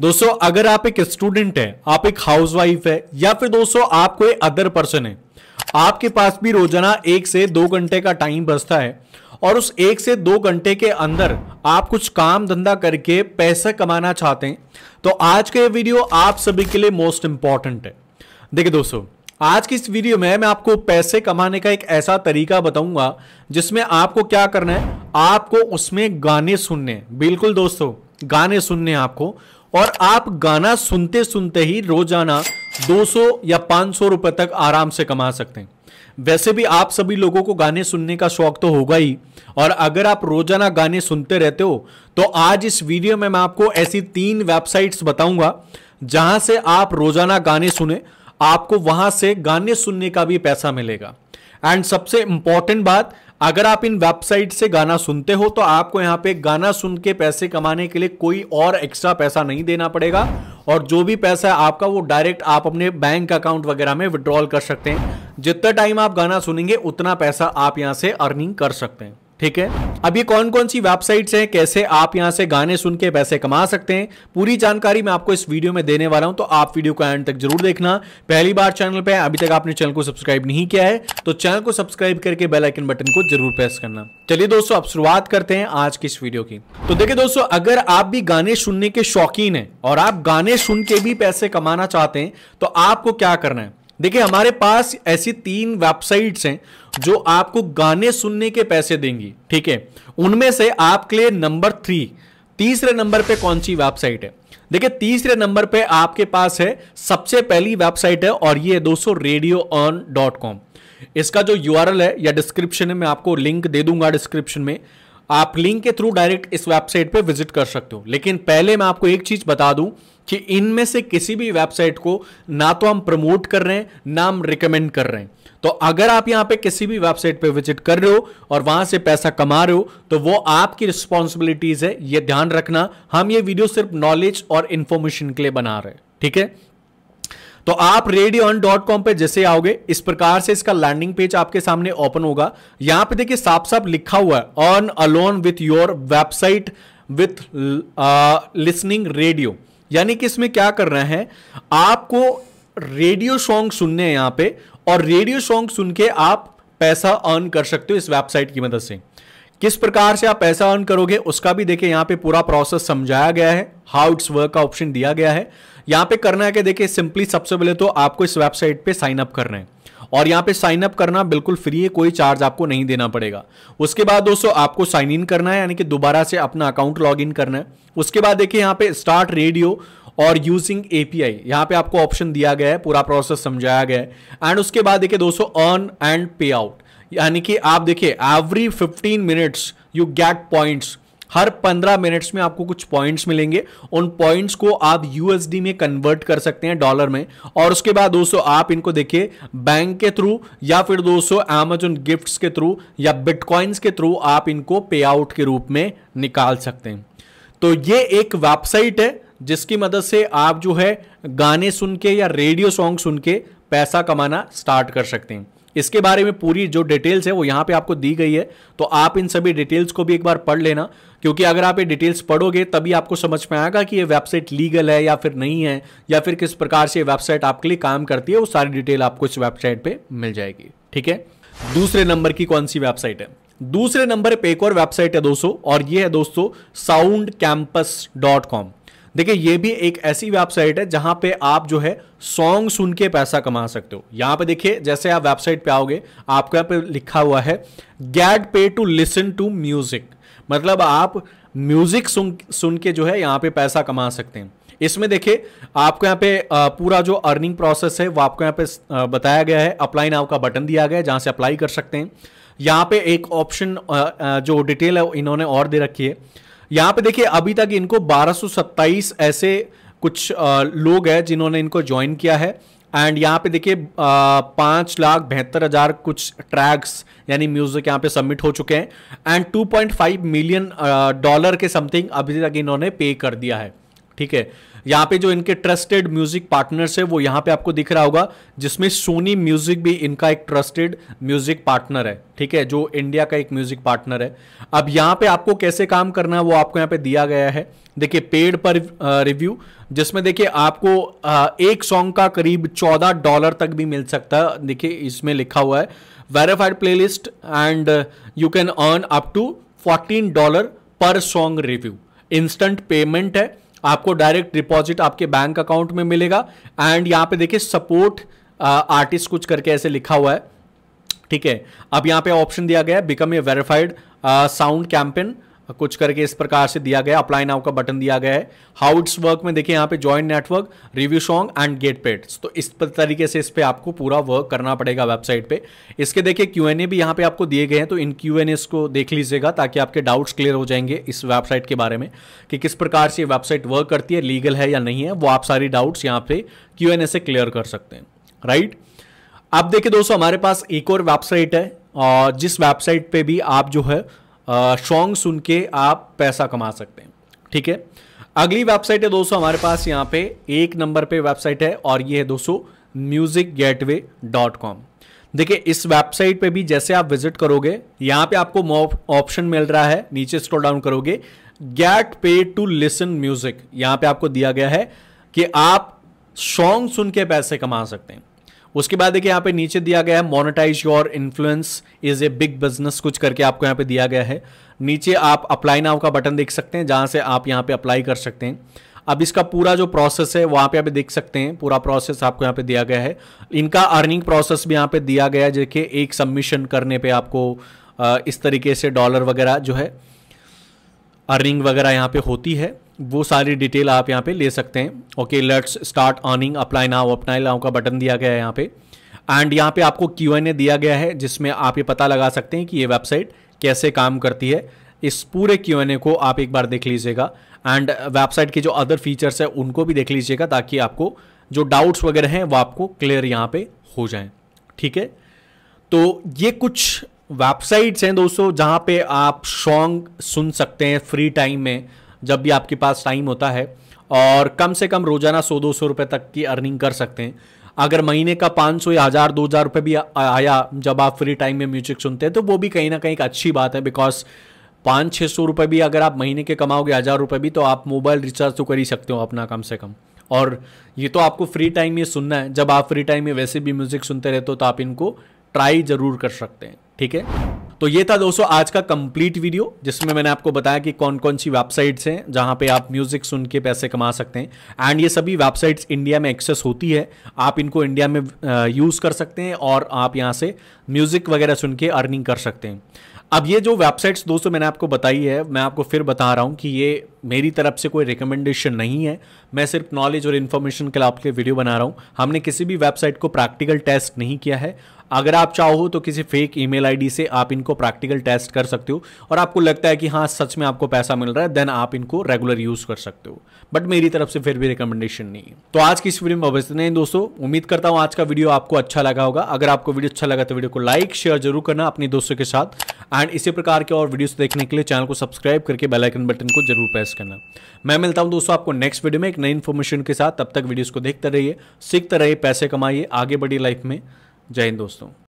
दोस्तों अगर आप एक स्टूडेंट है आप एक हाउसवाइफ है या फिर दोस्तों आप कोई अदर पर्सन है आपके पास भी रोजाना एक से दो घंटे का टाइम बचता है और उस एक से दो घंटे के अंदर आप कुछ काम धंधा करके पैसा कमाना चाहते हैं तो आज का ये वीडियो आप सभी के लिए मोस्ट इंपॉर्टेंट है देखिए दोस्तों आज की इस वीडियो में मैं आपको पैसे कमाने का एक ऐसा तरीका बताऊंगा जिसमें आपको क्या करना है आपको उसमें गाने सुनने बिल्कुल दोस्तों गाने सुनने आपको और आप गाना सुनते सुनते ही रोजाना 200 या 500 रुपए तक आराम से कमा सकते हैं वैसे भी आप सभी लोगों को गाने सुनने का शौक तो होगा ही और अगर आप रोजाना गाने सुनते रहते हो तो आज इस वीडियो में मैं आपको ऐसी तीन वेबसाइट्स बताऊंगा जहां से आप रोजाना गाने सुने आपको वहां से गाने सुनने का भी पैसा मिलेगा एंड सबसे इंपॉर्टेंट बात अगर आप इन वेबसाइट से गाना सुनते हो तो आपको यहाँ पे गाना सुन के पैसे कमाने के लिए कोई और एक्स्ट्रा पैसा नहीं देना पड़ेगा और जो भी पैसा है आपका वो डायरेक्ट आप अपने बैंक अकाउंट वगैरह में विड्रॉल कर सकते हैं जितना टाइम आप गाना सुनेंगे उतना पैसा आप यहाँ से अर्निंग कर सकते हैं ठीक है अब ये कौन कौन सी वेबसाइट्स हैं कैसे आप यहां से गाने सुन के पैसे कमा सकते हैं पूरी जानकारी मैं आपको इस वीडियो में देने वाला हूं तो आप वीडियो को एंड तक जरूर देखना पहली बार चैनल पे अभी तक आपने चैनल को सब्सक्राइब नहीं किया है तो चैनल को सब्सक्राइब करके बेल आइकन बटन को जरूर प्रेस करना चलिए दोस्तों आप शुरुआत करते हैं आज की इस वीडियो की तो देखिए दोस्तों अगर आप भी गाने सुनने के शौकीन है और आप गाने सुन के भी पैसे कमाना चाहते हैं तो आपको क्या करना है देखिए हमारे पास ऐसी तीन वेबसाइट्स हैं जो आपको गाने सुनने के पैसे देंगी ठीक है उनमें से आपके लिए नंबर थ्री तीसरे नंबर पे कौन सी वेबसाइट है देखिए तीसरे नंबर पे आपके पास है सबसे पहली वेबसाइट है और ये दोस्तों रेडियो ऑन डॉट कॉम इसका जो यू है या डिस्क्रिप्शन है मैं आपको लिंक दे दूंगा डिस्क्रिप्शन में आप लिंक के थ्रू डायरेक्ट इस वेबसाइट पे विजिट कर सकते हो लेकिन पहले मैं आपको एक चीज बता दूं कि इनमें से किसी भी वेबसाइट को ना तो हम प्रमोट कर रहे हैं ना हम रिकमेंड कर रहे हैं तो अगर आप यहां पे किसी भी वेबसाइट पे विजिट कर रहे हो और वहां से पैसा कमा रहे हो तो वो आपकी रिस्पॉन्सिबिलिटीज है ये ध्यान रखना हम ये वीडियो सिर्फ नॉलेज और इंफॉर्मेशन के लिए बना रहे हैं ठीक है तो आप रेडियन डॉट कॉम पर जैसे आओगे इस प्रकार से इसका लैंडिंग पेज आपके सामने ओपन होगा यहां पे देखिए साफ साफ लिखा हुआ है on alone with your website with listening radio यानी कि इसमें क्या कर रहे हैं आपको रेडियो सॉन्ग सुनने हैं यहां पे और रेडियो सॉन्ग सुन के आप पैसा अर्न कर सकते हो इस वेबसाइट की मदद से किस प्रकार से आप पैसा अर्न करोगे उसका भी देखिए यहां पे पूरा प्रोसेस समझाया गया है हाउ इट्स वर्क का ऑप्शन दिया गया है यहां पे करना है कि देखिए सिंपली सबसे पहले तो आपको इस वेबसाइट पे साइन अप करना है और यहाँ पे साइन अप करना बिल्कुल फ्री है कोई चार्ज आपको नहीं देना पड़ेगा उसके बाद दोस्तों आपको साइन इन करना है यानी कि दोबारा से अपना अकाउंट लॉग इन करना है उसके बाद देखिए यहां पे स्टार्ट रेडियो और यूजिंग एपीआई यहां पे आपको ऑप्शन दिया गया है पूरा प्रोसेस समझाया गया है एंड उसके बाद देखिए दोस्तों अर्न एंड पे आउट यानी कि आप देखिए every fifteen minutes you get points हर पंद्रह मिनट्स में आपको कुछ पॉइंट्स मिलेंगे उन पॉइंट्स को आप यूएसडी में कन्वर्ट कर सकते हैं डॉलर में और उसके बाद दोस्तों आप इनको देखिए बैंक के थ्रू या फिर दोस्तों एमेजोन गिफ्ट्स के थ्रू या बिटकॉइंस के थ्रू आप इनको पे आउट के रूप में निकाल सकते हैं तो ये एक वेबसाइट है जिसकी मदद से आप जो है गाने सुन के या रेडियो सॉन्ग सुन के पैसा कमाना स्टार्ट कर सकते हैं इसके बारे में पूरी जो डिटेल्स है वो यहाँ पे आपको दी गई है तो आप इन सभी डिटेल्स को भी एक बार पढ़ लेना क्योंकि अगर आप ये डिटेल्स पढ़ोगे तभी आपको समझ में आएगा कि ये वेबसाइट लीगल है या फिर नहीं है या फिर किस प्रकार से वेबसाइट आपके लिए काम करती है वो सारी डिटेल आपको इस वेबसाइट पर मिल जाएगी ठीक है दूसरे नंबर की कौन सी वेबसाइट है दूसरे नंबर पे एक और वेबसाइट है दोस्तों और ये है दोस्तों साउंड कैंपस डॉट कॉम देखिए ये भी एक ऐसी वेबसाइट है जहां पे आप जो है सॉन्ग सुन के पैसा कमा सकते हो यहां पे देखिए जैसे आप वेबसाइट पे आओगे आपको यहां पे लिखा हुआ है गैट पे टू लिसन टू म्यूजिक मतलब आप म्यूजिक सुन सुन के जो है यहां पे पैसा कमा सकते हैं इसमें देखिए आपको यहाँ पे पूरा जो अर्निंग प्रोसेस है वो आपको यहाँ पे बताया गया है अप्लाई नाव का बटन दिया गया है जहाँ से अप्लाई कर सकते हैं यहाँ पे एक ऑप्शन जो डिटेल है इन्होंने और दे रखी है यहाँ पे देखिए अभी तक इनको बारह ऐसे कुछ आ, लोग हैं जिन्होंने इनको ज्वाइन किया है एंड यहाँ पे देखिए पाँच लाख बहत्तर हज़ार कुछ ट्रैक्स यानी म्यूज़िक यहाँ पे सबमिट हो चुके हैं एंड 2.5 मिलियन डॉलर के समथिंग अभी तक इन्होंने पे कर दिया है ठीक है यहाँ पे जो इनके ट्रस्टेड म्यूजिक पार्टनर्स है वो यहाँ पे आपको दिख रहा होगा जिसमें सोनी म्यूजिक भी इनका एक ट्रस्टेड म्यूजिक पार्टनर है ठीक है जो इंडिया का एक म्यूजिक पार्टनर है अब यहाँ पे आपको कैसे काम करना है वो आपको यहाँ पे दिया गया है देखिए पेड पर रिव्यू जिसमें देखिए आपको एक सॉन्ग का करीब चौदह डॉलर तक भी मिल सकता है देखिए इसमें लिखा हुआ है verified playlist and you can earn up to fourteen dollar per song review instant payment है आपको डायरेक्ट डिपॉजिट आपके बैंक अकाउंट में मिलेगा एंड यहां पे देखिए सपोर्ट आर्टिस्ट कुछ करके ऐसे लिखा हुआ है ठीक है अब यहां पे ऑप्शन दिया गया है become a verified sound campaign कुछ करके इस प्रकार से दिया गया अप्लाई नाउ का बटन दिया गया है हाउ इट्स वर्क में देखिए यहाँ पे join network review song and get paid तो इस तरीके से इस पर आपको पूरा वर्क करना पड़ेगा वेबसाइट पे इसके देखिए क्यू एन ए भी यहाँ पे आपको दिए गए हैं तो इन क्यू एन एस को देख लीजिएगा ताकि आपके डाउट्स क्लियर हो जाएंगे इस वेबसाइट के बारे में कि किस प्रकार से वेबसाइट वर्क करती है लीगल है या नहीं है वो आप सारी डाउट्स यहाँ पे क्यू एन ए से क्लियर कर सकते हैं राइट आप देखिए दोस्तों हमारे पास एक और वेबसाइट है और जिस वेबसाइट पे भी आप जो है सॉन्ग सुन के आप पैसा कमा सकते हैं ठीक है अगली वेबसाइट है दोस्तों हमारे पास यहाँ पे एक नंबर पे वेबसाइट है और ये है दोस्तों म्यूजिक गेटवे डॉट कॉम देखिए इस वेबसाइट पे भी जैसे आप विजिट करोगे यहाँ पे आपको ऑप्शन मिल रहा है नीचे स्क्रॉल डाउन करोगे get pay to listen music यहाँ पे आपको दिया गया है कि आप सॉन्ग सुन के पैसे कमा सकते हैं उसके बाद देखिए यहाँ पे नीचे दिया गया है monetize your influence is a big business कुछ करके आपको यहाँ पे दिया गया है नीचे आप अप्लाई नाव का बटन देख सकते हैं जहाँ से आप यहाँ पे अप्लाई कर सकते हैं अब इसका पूरा जो प्रोसेस है वहाँ पे आप देख सकते हैं पूरा प्रोसेस आपको यहाँ पे दिया गया है इनका अर्निंग प्रोसेस भी यहाँ पे दिया गया है देखिए एक सबमिशन करने पे आपको इस तरीके से डॉलर वगैरह जो है अर्निंग वगैरह यहाँ पे होती है वो सारी डिटेल आप यहाँ पे ले सकते हैं okay let's start earning apply now apply now का बटन दिया गया है यहाँ पे एंड यहाँ पे आपको क्यू एन ए दिया गया है जिसमें आप ये पता लगा सकते हैं कि ये वेबसाइट कैसे काम करती है इस पूरे क्यू एन ए को आप एक बार देख लीजिएगा एंड वेबसाइट के जो अदर फीचर्स हैं उनको भी देख लीजिएगा ताकि आपको जो डाउट्स वगैरह हैं वो आपको क्लियर यहाँ पे हो जाएं ठीक है तो ये कुछ वेबसाइट्स हैं दोस्तों जहाँ पे आप सॉन्ग सुन सकते हैं फ्री टाइम में जब भी आपके पास टाइम होता है और कम से कम रोज़ाना सौ दो सौ रुपये तक की अर्निंग कर सकते हैं अगर महीने का पाँच सौ या हज़ार दो हज़ार रुपये भी आया जब आप फ्री टाइम में म्यूजिक सुनते हैं तो वो भी कहीं ना कहीं एक अच्छी बात है बिकॉज पाँच छः सौ रुपये भी अगर आप महीने के कमाओगे हज़ार रुपये भी तो आप मोबाइल रिचार्ज तो कर ही सकते हो अपना कम से कम और ये तो आपको फ्री टाइम में सुनना है जब आप फ्री टाइम में वैसे भी म्यूज़िक सुनते रहते हो तो आप इनको ट्राई ज़रूर कर सकते हैं ठीक है तो ये था दोस्तों आज का कंप्लीट वीडियो जिसमें मैंने आपको बताया कि कौन कौन सी वेबसाइट्स हैं जहां पे आप म्यूजिक सुन के पैसे कमा सकते हैं एंड ये सभी वेबसाइट्स इंडिया में एक्सेस होती है आप इनको इंडिया में यूज़ कर सकते हैं और आप यहां से म्यूजिक वगैरह सुन के अर्निंग कर सकते हैं अब ये जो वेबसाइट्स दोस्तों मैंने आपको बताई है मैं आपको फिर बता रहा हूँ कि ये मेरी तरफ से कोई रिकमेंडेशन नहीं है मैं सिर्फ नॉलेज और इन्फॉर्मेशन के लिए आपके वीडियो बना रहा हूँ हमने किसी भी वेबसाइट को प्रैक्टिकल टेस्ट नहीं किया है अगर आप चाहो तो किसी फेक ईमेल आईडी से आप इनको प्रैक्टिकल टेस्ट कर सकते हो और आपको लगता है कि हाँ सच में आपको पैसा मिल रहा है देन आप इनको रेगुलर यूज कर सकते हो बट मेरी तरफ से फिर भी रिकमेंडेशन नहीं है तो आज की इस वीडियो में बस नहीं दोस्तों उम्मीद करता हूँ आज का वीडियो आपको अच्छा लगा होगा अगर आपको वीडियो अच्छा लगा तो वीडियो को लाइक शेयर जरूर करना अपने दोस्तों के साथ एंड इसी प्रकार के और वीडियो देखने के लिए चैनल को सब्सक्राइब करके बेलाइकन बटन को जरूर प्रेस प्रेस करना मैं मिलता हूं दोस्तों आपको नेक्स्ट वीडियो में एक नई इन्फॉर्मेशन के साथ तब तक वीडियोस को देखते रहिए सीखते रहिए पैसे कमाइए आगे बढ़िए लाइफ में जय हिंद दोस्तों